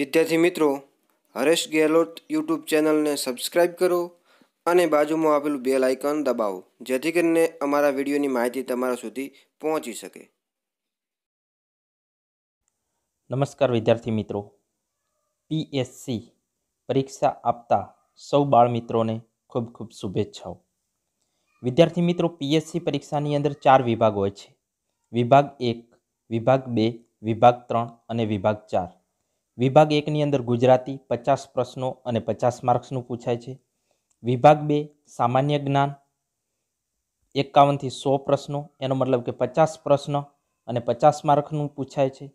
વિદ્યાર્થી મિત્રો હરેશ ગેહલોત યુટ્યુબ ચેનલને સબસ્ક્રાઈબ કરો અને બાજુમાં આપેલું બેલ આઇકન દબાવો જેથી કરીને અમારા વિડીયોની માહિતી તમારા સુધી પહોંચી શકે નમસ્કાર વિદ્યાર્થી મિત્રો પીએસસી પરીક્ષા આપતા સૌ બાળ મિત્રોને ખૂબ ખૂબ શુભેચ્છાઓ વિદ્યાર્થી મિત્રો પીએસસી પરીક્ષાની અંદર ચાર વિભાગ હોય છે વિભાગ એક વિભાગ બે વિભાગ ત્રણ અને વિભાગ ચાર વિભાગ એકની અંદર ગુજરાતી પચાસ પ્રશ્નો અને પચાસ માર્ક્સનું પૂછાય છે વિભાગ બે સામાન્ય જ્ઞાન એકાવનથી સો પ્રશ્નો એનો મતલબ કે પચાસ પ્રશ્ન અને પચાસ માર્કનું પૂછાય છે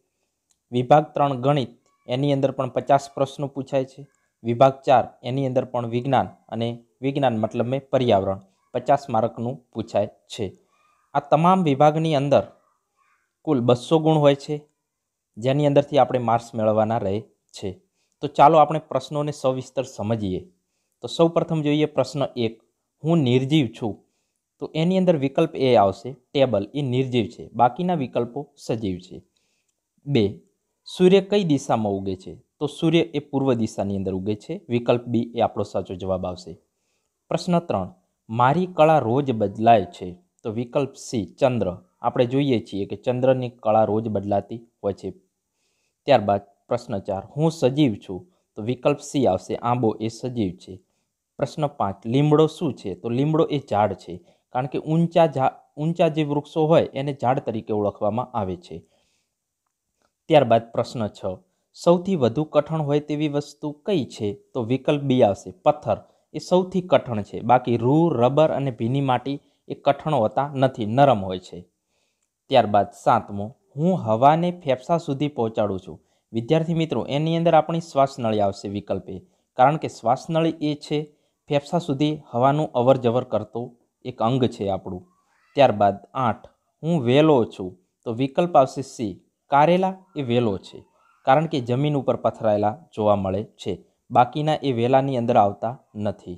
વિભાગ ત્રણ ગણિત એની અંદર પણ પચાસ પ્રશ્નો પૂછાય છે વિભાગ ચાર એની અંદર પણ વિજ્ઞાન અને વિજ્ઞાન મતલબ મેં પર્યાવરણ પચાસ માર્કનું પૂછાય છે આ તમામ વિભાગની અંદર કુલ બસો ગુણ હોય છે જેની અંદરથી આપણે માર્ક્સ મેળવવાના રહે છે તો ચાલો આપણે પ્રશ્નોને સવિસ્તર સમજીએ તો સૌ પ્રથમ જોઈએ પ્રશ્ન એક હું નિર્જીવ છું તો એની અંદર વિકલ્પ એ આવશે ટેબલ એ નિર્જીવ છે બાકીના વિકલ્પો સજીવ છે બે સૂર્ય કઈ દિશામાં ઉગે છે તો સૂર્ય એ પૂર્વ દિશાની અંદર ઉગે છે વિકલ્પ બી એ આપણો સાચો જવાબ આવશે પ્રશ્ન ત્રણ મારી કળા રોજ બદલાય છે તો વિકલ્પ સી ચંદ્ર આપણે જોઈએ છીએ કે ચંદ્રની કળા રોજ બદલાતી હોય છે ત્યારબાદ પ્રશ્ન ચાર હું સજીવ છું તો વિકલ્પ સી આવશે આંબો એ સજીવ છે પ્રશ્ન પાંચ લીમડો શું છે તો લીમડો એ ઝાડ છે કારણ કે ઊંચા ઝા ઊંચા જે વૃક્ષો હોય એને ઝાડ તરીકે ઓળખવામાં આવે છે ત્યારબાદ પ્રશ્ન છ સૌથી વધુ કઠણ હોય તેવી વસ્તુ કઈ છે તો વિકલ્પ બી આવશે પથ્થર એ સૌથી કઠણ છે બાકી રૂ રબર અને ભીની માટી એ કઠણ હોતા નથી નરમ હોય છે ત્યારબાદ સાતમો હું હવાને ફેફસા સુધી પહોંચાડું છું વિદ્યાર્થી મિત્રો એની અંદર આપણી શ્વાસનળી આવશે વિકલ્પે કારણ કે શ્વાસનળી એ છે ફેફસા સુધી હવાનું અવર જવર કરતો એક અંગ છે આપણું ત્યારબાદ આઠ હું વેલો છું તો વિકલ્પ આવશે સી કારેલા એ વેલો છે કારણ કે જમીન ઉપર પથરાયેલા જોવા મળે છે બાકીના એ વેલાની અંદર આવતા નથી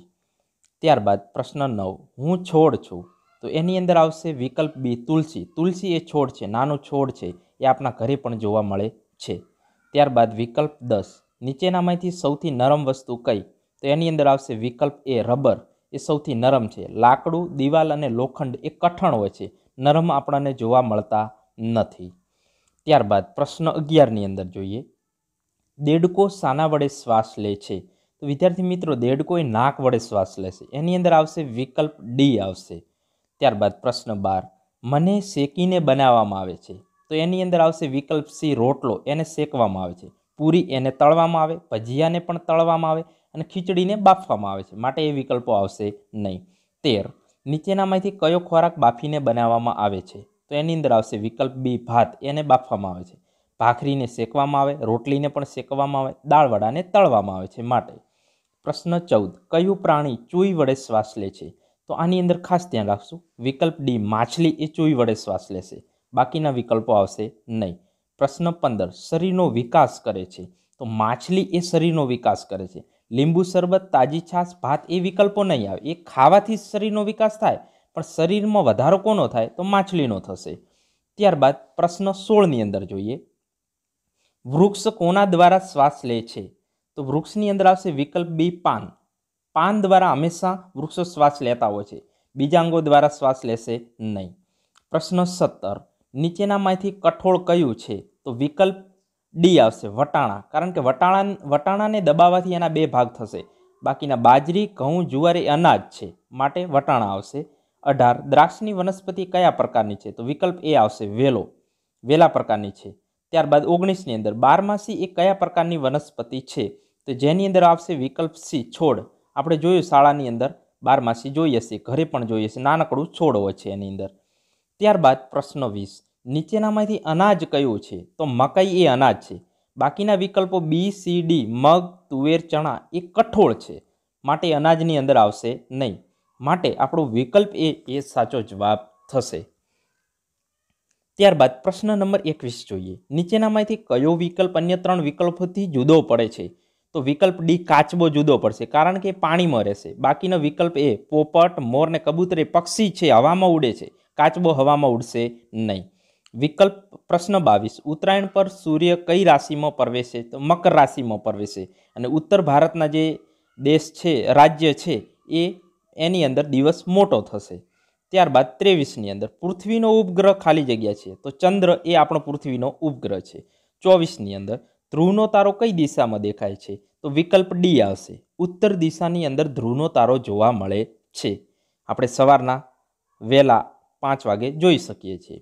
ત્યારબાદ પ્રશ્ન નવ હું છોડ છું તો એની અંદર આવશે વિકલ્પ બી તુલસી તુલસી એ છોડ છે નાનો છોડ છે એ આપણા ઘરે પણ જોવા મળે છે ત્યારબાદ વિકલ્પ દસ નીચેનામાંથી સૌથી નરમ વસ્તુ કઈ તો એની અંદર આવશે વિકલ્પ એ રબર એ સૌથી નરમ છે લાકડું દિવાલ અને લોખંડ એ કઠણ હોય છે નરમ આપણને જોવા મળતા નથી ત્યારબાદ પ્રશ્ન અગિયારની અંદર જોઈએ દેડકો સાના વડે શ્વાસ લે છે તો વિદ્યાર્થી મિત્રો દેડકો એ નાક વડે શ્વાસ લેશે એની અંદર આવશે વિકલ્પ ડી આવશે ત્યારબાદ પ્રશ્ન બાર મને શેકીને બનાવવામાં આવે છે તો એની અંદર આવશે વિકલ્પ સી રોટલો એને શેકવામાં આવે છે પૂરી એને તળવામાં આવે ભજીયાને પણ તળવામાં આવે અને ખીચડીને બાફવામાં આવે છે માટે એ વિકલ્પો આવશે નહીં તેર નીચેનામાંથી કયો ખોરાક બાફીને બનાવવામાં આવે છે તો એની અંદર આવશે વિકલ્પ બી ભાત એને બાફવામાં આવે છે ભાખરીને શેકવામાં આવે રોટલીને પણ શેકવામાં આવે દાળવડાને તળવામાં આવે છે માટે પ્રશ્ન ચૌદ કયું પ્રાણી ચૂઈ વડે શ્વાસ લે છે તો આની અંદર ખાસ ધ્યાન રાખશું વિકલ્પ ડી માછલી એ ચૂઈ વડે શ્વાસ લેશે બાકીના વિકલ્પો આવશે નહીં પ્રશ્ન પંદર શરીરનો વિકાસ કરે છે તો માછલી એ શરીરનો વિકાસ કરે છે લીંબુ શરબત તાજી છાશ ભાત એ વિકલ્પો નહીં આવે એ ખાવાથી શરીરનો વિકાસ થાય પણ શરીરમાં વધારો કોનો થાય તો માછલીનો થશે ત્યારબાદ પ્રશ્ન સોળની અંદર જોઈએ વૃક્ષ કોના દ્વારા શ્વાસ લે છે તો વૃક્ષની અંદર આવશે વિકલ્પ બી પાન પાન દ્વારા હંમેશા વૃક્ષો શ્વાસ લેતા હોય છે બીજા અંગો દ્વારા શ્વાસ લેશે નહીં પ્રશ્ન સત્તર નીચેનામાંથી કઠોળ કયું છે તો વિકલ્પ ડી આવશે વટાણા કારણ કે વટાણા વટાણાને દબાવવાથી એના બે ભાગ થશે બાકીના બાજરી ઘઉં જુવાર એ અનાજ છે માટે વટાણા આવશે અઢાર દ્રાક્ષની વનસ્પતિ કયા પ્રકારની છે તો વિકલ્પ એ આવશે વેલો વેલા પ્રકારની છે ત્યારબાદ ઓગણીસની અંદર બારમાસી એ કયા પ્રકારની વનસ્પતિ છે તો જેની અંદર આવશે વિકલ્પ સી છોડ આપણે જોયું શાળાની અંદર બારમાસી જોઈએ છીએ ઘરે પણ જોઈએ છીએ નાનકડું છોડ હોય છે એની અંદર ત્યારબાદ પ્રશ્ન વીસ નીચેનામાંથી અનાજ કયું છે તો મકાઈ એ અનાજ છે બાકીના વિકલ્પો બી સી ડી મગ તુવેર ચણા એ કઠોળ છે માટે અનાજની અંદર આવશે નહીં માટે આપણો વિકલ્પ એ એ સાચો જવાબ થશે ત્યારબાદ પ્રશ્ન નંબર એકવીસ જોઈએ નીચેનામાંથી કયો વિકલ્પ અન્ય ત્રણ વિકલ્પોથી જુદો પડે છે તો વિકલ્પ ડી કાચબો જુદો પડશે કારણ કે પાણીમાં રહેશે બાકીનો વિકલ્પ એ પોપટ મોર ને કબૂતરે પક્ષી છે હવામાં ઉડે છે કાચબો હવામાં ઉડશે નહીં વિકલ્પ પ્રશ્ન બાવીસ ઉત્તરાયણ પર સૂર્ય કઈ રાશિમાં પ્રવેશે તો મકર રાશિમાં પ્રવેશે અને ઉત્તર ભારતના જે દેશ છે રાજ્ય છે એ એની અંદર દિવસ મોટો થશે ત્યારબાદ ત્રેવીસની અંદર પૃથ્વીનો ઉપગ્રહ ખાલી જગ્યા છે તો ચંદ્ર એ આપણો પૃથ્વીનો ઉપગ્રહ છે ચોવીસની અંદર ધ્રુવનો તારો કઈ દિશામાં દેખાય છે તો વિકલ્પ ડી આવશે ઉત્તર દિશાની અંદર ધ્રુવનો તારો જોવા મળે છે આપણે સવારના વહેલા પાંચ વાગે જોઈ શકીએ છીએ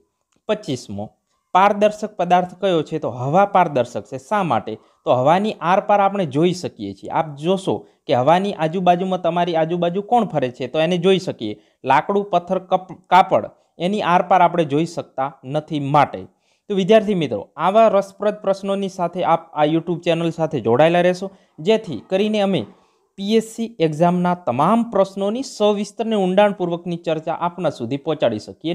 પચીસમો પારદર્શક પદાર્થ કયો છે તો હવા પારદર્શક છે શા માટે તો હવાની આરપાર આપણે જોઈ શકીએ છીએ આપ જોશો કે હવાની આજુબાજુમાં તમારી આજુબાજુ કોણ ફરે છે તો એને જોઈ શકીએ લાકડું પથ્થર કપ કાપડ એની આરપાર આપણે જોઈ શકતા નથી માટે તો વિદ્યાર્થી મિત્રો આવા રસપ્રદ પ્રશ્નોની સાથે આપ આ યુટ્યુબ ચેનલ સાથે જોડાયેલા રહેશો જેથી કરીને અમે પીએસસી એક્ઝામના તમામ પ્રશ્નોની સવિસ્તરને ઊંડાણપૂર્વકની ચર્ચા આપના સુધી પહોંચાડી શકીએ